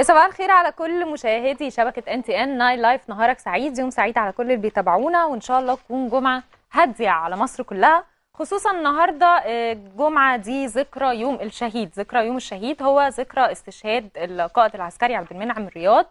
يا صباح الخير على كل مشاهدي شبكه ان تي ان ناي لايف نهارك سعيد يوم سعيد على كل اللي بيتابعونا وان شاء الله تكون جمعه هاديه على مصر كلها خصوصا النهارده الجمعه آه، دي ذكرى يوم الشهيد ذكرى يوم الشهيد هو ذكرى استشهاد القائد العسكري عبد المنعم الرياض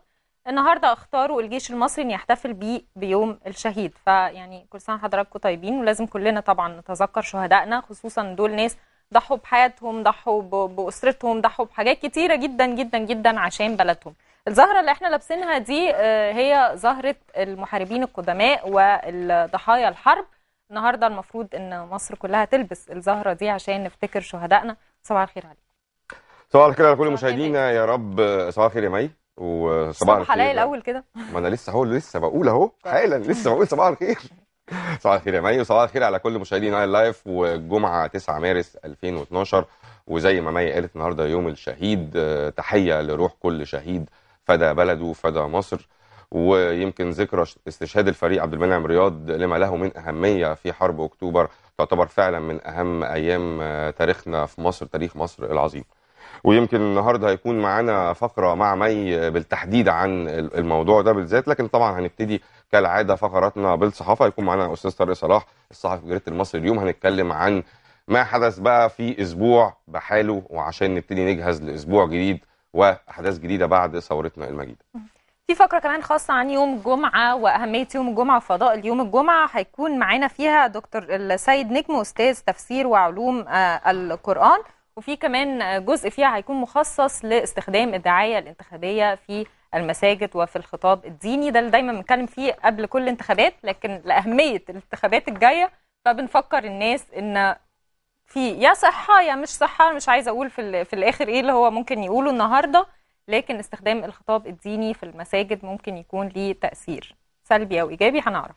النهارده اختاروا الجيش المصري ان يحتفل بيه بيوم الشهيد فيعني كل سنه حضراتكم طيبين ولازم كلنا طبعا نتذكر شهدائنا خصوصا دول ناس ضحوا بحياتهم ضحوا باسرتهم ضحوا بحاجات كتيره جدا جدا جدا عشان بلدهم الزهره اللي احنا لابسينها دي آه، هي زهره المحاربين القدماء والضحايا الحرب النهارده المفروض ان مصر كلها تلبس الزهره دي عشان نفتكر شهدائنا صباح الخير عليكم صباح الخير على كل مشاهدينا يا رب صباح الخير يا مي وصباح الخير هلاقي الاول كده ما انا لسه هو لسه بقول اهو طيب. حالا لسه بقول صباح الخير صباح الخير يا مي وصباح الخير على كل مشاهدين اللايف لايف والجمعه 9 مارس 2012 وزي ما مي قالت النهارده يوم الشهيد آه، تحيه لروح كل شهيد فدى بلده فدى مصر ويمكن ذكرى استشهاد الفريق عبد المنعم رياض لما له من اهميه في حرب اكتوبر تعتبر فعلا من اهم ايام آه، تاريخنا في مصر تاريخ مصر العظيم ويمكن النهارده هيكون معانا فقره مع مي بالتحديد عن الموضوع ده بالذات لكن طبعا هنبتدي كالعاده فقراتنا بالصحافه هيكون معانا استاذ طارق صلاح الصحفي جريده المصري اليوم هنتكلم عن ما حدث بقى في اسبوع بحاله وعشان نبتدي نجهز لاسبوع جديد واحداث جديده بعد ثورتنا المجيده. في فقره كمان خاصه عن يوم الجمعه واهميه يوم الجمعه وفضاء اليوم الجمعه هيكون معانا فيها دكتور السيد نجم استاذ تفسير وعلوم آه، القران وفي كمان جزء فيها هيكون مخصص لاستخدام الدعايه الانتخابيه في المساجد وفي الخطاب الديني ده اللي دايما بنتكلم فيه قبل كل انتخابات لكن لاهميه الانتخابات الجايه فبنفكر الناس ان في يا صحه يا مش صحه مش عايزه اقول في, في الاخر ايه اللي هو ممكن يقوله النهارده لكن استخدام الخطاب الديني في المساجد ممكن يكون ليه تاثير سلبي او ايجابي هنعرف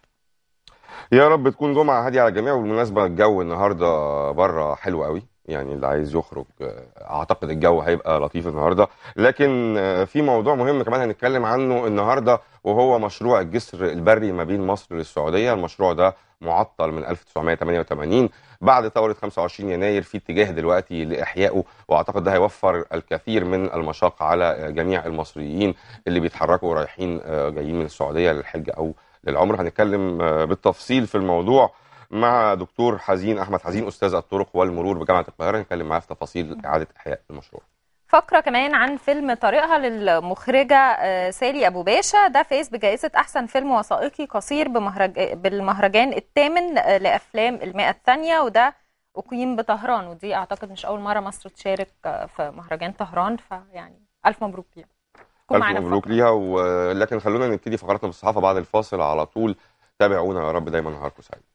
يا رب تكون جمعه هاديه على الجميع وبالمناسبه الجو النهارده بره حلو قوي يعني اللي عايز يخرج آه، اعتقد الجو هيبقى لطيف النهارده لكن آه، في موضوع مهم كمان هنتكلم عنه النهارده وهو مشروع الجسر البري ما بين مصر للسعوديه المشروع ده معطل من 1988 بعد ثوره 25 يناير في اتجاه دلوقتي لاحيائه واعتقد ده هيوفر الكثير من المشاق على آه، جميع المصريين اللي بيتحركوا رايحين جايين من السعوديه للحج او للعمر هنتكلم بالتفصيل في الموضوع مع دكتور حزين احمد حزين استاذ الطرق والمرور بجامعه القاهره نتكلم معاه في تفاصيل اعاده احياء المشروع فقره كمان عن فيلم طريقها للمخرجه آه، سالي ابو باشا ده فاز بجائزه احسن فيلم وثائقي قصير بمهرج... بالمهرجان الثامن آه، لافلام المئه الثانيه وده اقيم بطهران ودي اعتقد مش اول مره مصر تشارك آه، في مهرجان طهران فيعني الف مبروك ليها الف مبروك ليها ولكن خلونا نبتدي فقراتنا بالصحافه بعد الفاصل على طول تابعونا يا رب دايما نهاركم سعيد